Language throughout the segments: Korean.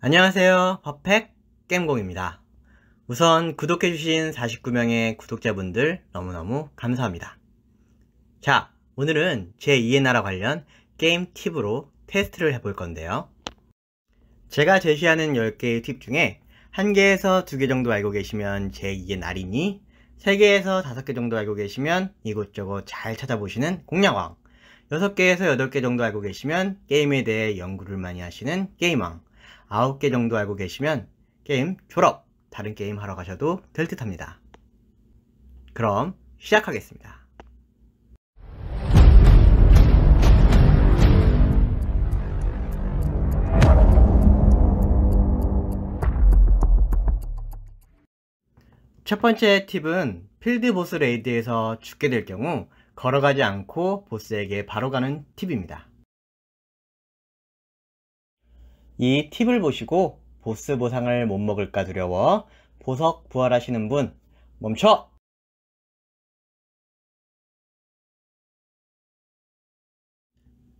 안녕하세요 퍼펙 게임공입니다 우선 구독해주신 49명의 구독자분들 너무너무 감사합니다 자 오늘은 제2의 나라 관련 게임 팁으로 테스트를 해볼 건데요 제가 제시하는 10개의 팁 중에 1개에서 2개 정도 알고 계시면 제2의 날이니 3개에서 5개 정도 알고 계시면 이곳저곳 잘 찾아보시는 공략왕 6개에서 8개 정도 알고 계시면 게임에 대해 연구를 많이 하시는 게임왕 9개 정도 알고 계시면 게임 졸업! 다른 게임 하러 가셔도 될 듯 합니다. 그럼 시작하겠습니다. 첫 번째 팁은 필드 보스 레이드에서 죽게 될 경우 걸어가지 않고 보스에게 바로 가는 팁입니다. 이 팁을 보시고 보스 보상을 못 먹을까 두려워 보석 부활하시는 분 멈춰!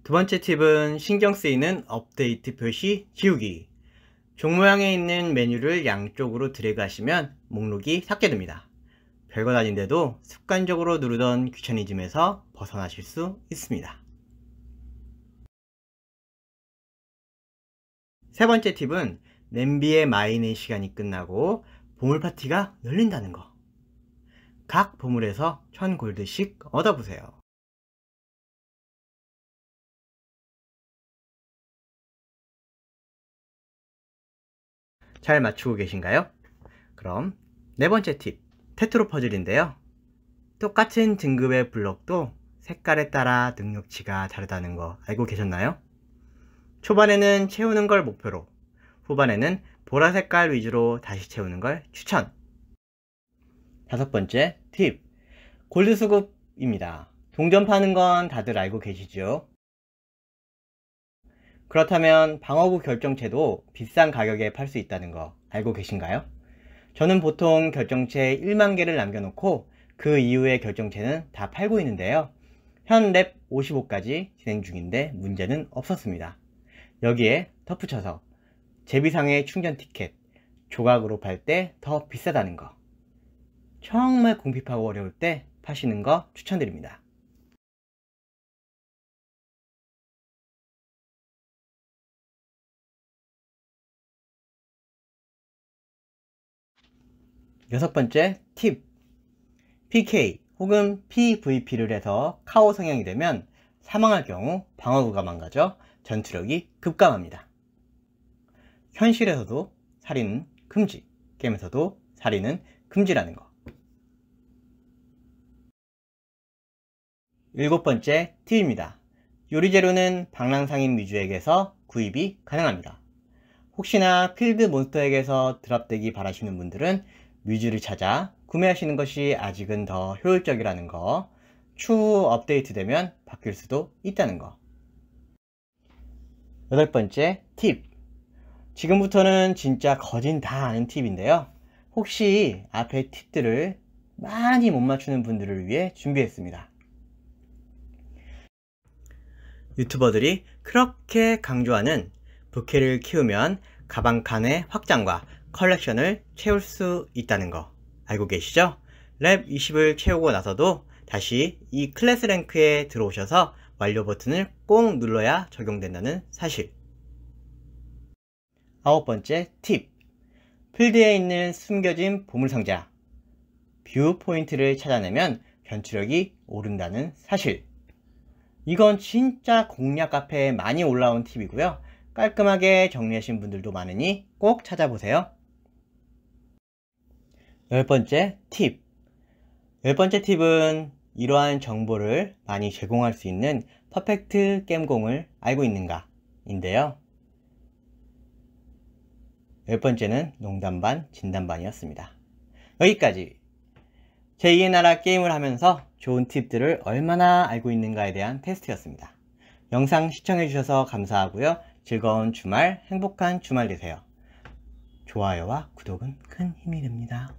두 번째 팁은 신경 쓰이는 업데이트 표시 지우기. 종 모양에 있는 메뉴를 양쪽으로 드래그 하시면 목록이 삭제됩니다. 별거 아닌데도 습관적으로 누르던 귀차니즘에서 벗어나실 수 있습니다. 세 번째 팁은 냄비에 마이네 시간이 끝나고 보물 파티가 열린다는 거. 각 보물에서 1000골드씩 얻어보세요. 잘 맞추고 계신가요? 그럼 네 번째 팁, 테트로 퍼즐인데요. 똑같은 등급의 블록도 색깔에 따라 능력치가 다르다는 거 알고 계셨나요? 초반에는 채우는 걸 목표로, 후반에는 보라 색깔 위주로 다시 채우는 걸 추천. 다섯 번째 팁. 골드 수급입니다. 동전 파는 건 다들 알고 계시죠? 그렇다면 방어구 결정체도 비싼 가격에 팔 수 있다는 거 알고 계신가요? 저는 보통 결정체 1만 개를 남겨놓고 그 이후의 결정체는 다 팔고 있는데요. 현 랩 55까지 진행 중인데 문제는 없었습니다. 여기에 덧붙여서 제비상의 충전 티켓 조각으로 팔 때 더 비싸다는 거 정말 공핍하고 어려울 때 파시는 거 추천드립니다. 여섯 번째 팁 PK 혹은 PVP를 해서 카오 성향이 되면 사망할 경우 방어구가 망가져 전투력이 급감합니다. 현실에서도 살인은 금지, 게임에서도 살인은 금지라는 거. 일곱 번째 팁입니다. 요리 재료는 방랑상인 위주에게서 구입이 가능합니다. 혹시나 필드 몬스터에게서 드랍되기 바라시는 분들은 뮤즈를 찾아 구매하시는 것이 아직은 더 효율적이라는 거, 추후 업데이트되면 바뀔 수도 있다는 거. 여덟 번째 팁. 지금부터는 진짜 거진 다 아는 팁인데요. 혹시 앞에 팁들을 많이 못 맞추는 분들을 위해 준비했습니다. 유튜버들이 그렇게 강조하는 부케를 키우면 가방 칸의 확장과 컬렉션을 채울 수 있다는 거 알고 계시죠? 랩 20을 채우고 나서도 다시 이 클래스 랭크에 들어오셔서 완료 버튼을 꼭 눌러야 적용된다는 사실. 아홉 번째 팁. 필드에 있는 숨겨진 보물상자. 뷰 포인트를 찾아내면 견출력이 오른다는 사실. 이건 진짜 공략 카페에 많이 올라온 팁이고요. 깔끔하게 정리하신 분들도 많으니 꼭 찾아보세요. 열 번째 팁. 열 번째 팁은 이러한 정보를 많이 제공할 수 있는 퍼펙트 겜공을 알고 있는가 인데요 열 번째는 농담반 진담반이었습니다 여기까지 제2의 나라 게임을 하면서 좋은 팁들을 얼마나 알고 있는가에 대한 테스트였습니다 영상 시청해주셔서 감사하고요 즐거운 주말 행복한 주말 되세요 좋아요와 구독은 큰 힘이 됩니다